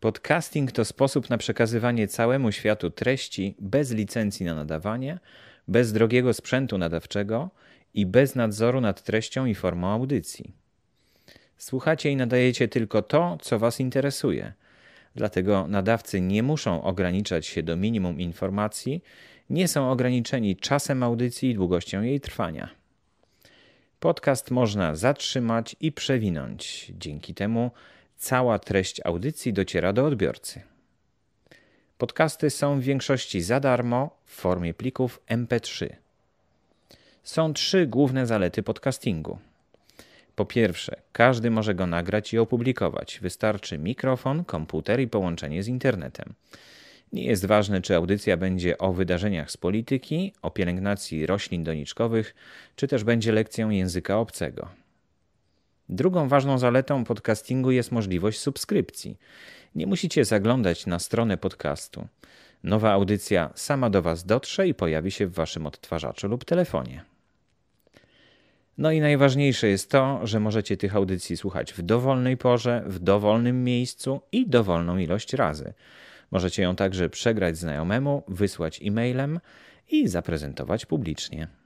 Podcasting to sposób na przekazywanie całemu światu treści bez licencji na nadawanie, bez drogiego sprzętu nadawczego i bez nadzoru nad treścią i formą audycji. Słuchacie i nadajecie tylko to, co Was interesuje. Dlatego nadawcy nie muszą ograniczać się do minimum informacji, nie są ograniczeni czasem audycji i długością jej trwania. Podcast można zatrzymać i przewinąć. Dzięki temu cała treść audycji dociera do odbiorcy. Podcasty są w większości za darmo w formie plików MP3. Są trzy główne zalety podcastingu. Po pierwsze, każdy może go nagrać i opublikować. Wystarczy mikrofon, komputer i połączenie z internetem. Nie jest ważne, czy audycja będzie o wydarzeniach z polityki, o pielęgnacji roślin doniczkowych, czy też będzie lekcją języka obcego. Drugą ważną zaletą podcastingu jest możliwość subskrypcji. Nie musicie zaglądać na stronę podcastu. Nowa audycja sama do Was dotrze i pojawi się w Waszym odtwarzaczu lub telefonie. No i najważniejsze jest to, że możecie tych audycji słuchać w dowolnej porze, w dowolnym miejscu i dowolną ilość razy. Możecie ją także przegrać znajomemu, wysłać e-mailem i zaprezentować publicznie.